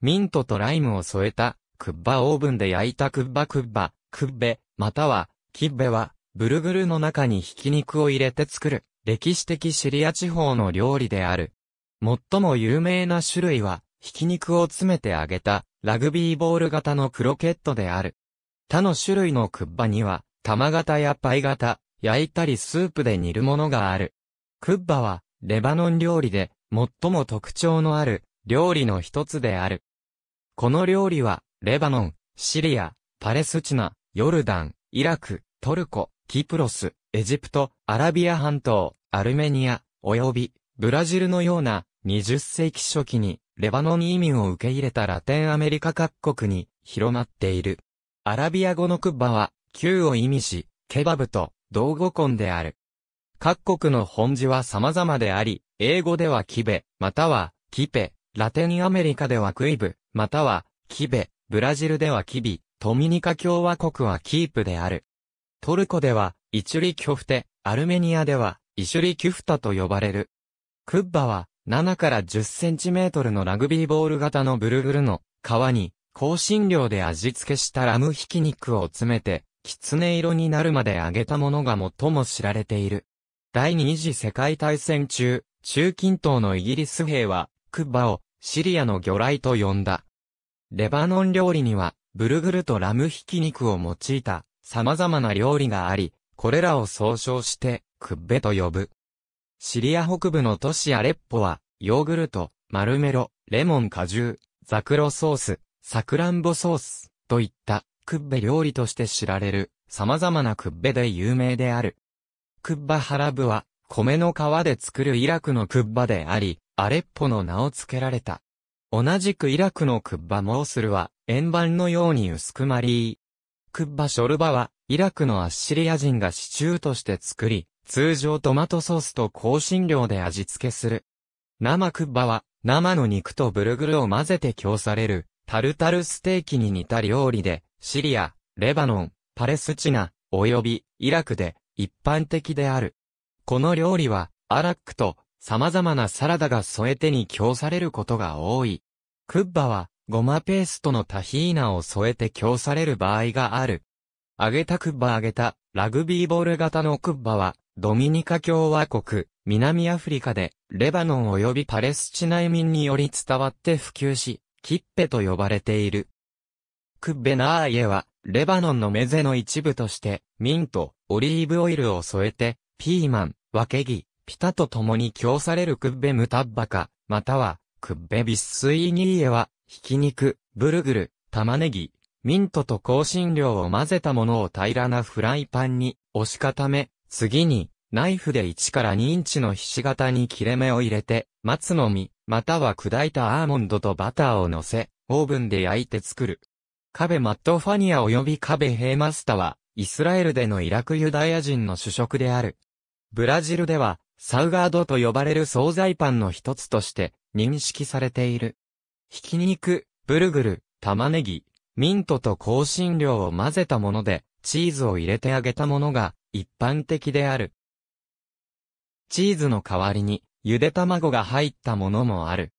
ミントとライムを添えた、クッバオーブンで焼いたクッバクッバ、クッベ、または、キッベは、ブルグルの中にひき肉を入れて作る、歴史的シリア地方の料理である。最も有名な種類は、ひき肉を詰めて揚げた、ラグビーボール型のクロケットである。他の種類のクッバには、玉型やパイ型、焼いたりスープで煮るものがある。クッバは、レバノン料理で、最も特徴のある、料理の一つである。この料理は、レバノン、シリア、パレスチナ、ヨルダン、イラク、トルコ、キプロス、エジプト、アラビア半島、アルメニア、及び、ブラジルのような、20世紀初期に、レバノン移民を受け入れたラテンアメリカ各国に、広まっている。アラビア語のクッバは、旧を意味し、ケバブと、同語根である。各国の本字は様々であり、英語ではキベ、または、キペ、ラテンアメリカではクイブ、または、キベ、ブラジルではキビ、トミニカ共和国はキープである。トルコでは、イチュリキョフテ、アルメニアでは、イシュリキュフタと呼ばれる。クッバは、7から10センチメートルのラグビーボール型のブルブルの皮に、香辛料で味付けしたラムひき肉を詰めて、きつね色になるまで揚げたものが最も知られている。第二次世界大戦中、中近東のイギリス兵は、クッバをシリアの魚雷と呼んだ。レバノン料理には、ブルグルとラムひき肉を用いた様々な料理があり、これらを総称して、クッベと呼ぶ。シリア北部の都市アレッポは、ヨーグルト、マルメロ、レモン果汁、ザクロソース、サクランボソース、といった、クッベ料理として知られる、様々なクッベで有名である。クッバハラブは、米の皮で作るイラクのクッバであり、アレッポの名を付けられた。同じくイラクのクッバモースルは、円盤のように薄くまりクッバショルバは、イラクのアッシリア人がシチューとして作り、通常トマトソースと香辛料で味付けする。生クッバは、生の肉とブルグルを混ぜて供される、タルタルステーキに似た料理で、シリア、レバノン、パレスチナ、及びイラクで一般的である。この料理は、アラックと様々なサラダが添えてに供されることが多い。クッバは、ごまペーストのタヒーナを添えて供される場合がある。揚げたクッバ揚げた、ラグビーボール型のクッバは、ドミニカ共和国、南アフリカで、レバノン及びパレスチナ移民により伝わって普及し、キッペと呼ばれている。クッベナーイエは、レバノンのメゼの一部として、ミント、オリーブオイルを添えて、ピーマン、ワケギ、ピタと共に供されるクッベムタッバカ、または、クッベビッスイニーエは、ひき肉、ブルグル、玉ねぎ、ミントと香辛料を混ぜたものを平らなフライパンに押し固め、次に、ナイフで1から2インチのひし形に切れ目を入れて、松の実、または砕いたアーモンドとバターを乗せ、オーブンで焼いて作る。カベマットファニア及びカベヘイマスタは、イスラエルでのイラクユダヤ人の主食である。ブラジルでは、サウガードと呼ばれる惣菜パンの一つとして認識されている。ひき肉、ブルグル、玉ねぎ、ミントと香辛料を混ぜたもので、チーズを入れて揚げたものが一般的である。チーズの代わりに、ゆで卵が入ったものもある。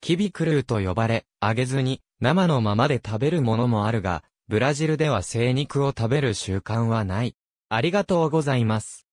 キビクルーと呼ばれ、揚げずに生のままで食べるものもあるが、ブラジルでは生肉を食べる習慣はない。ありがとうございます。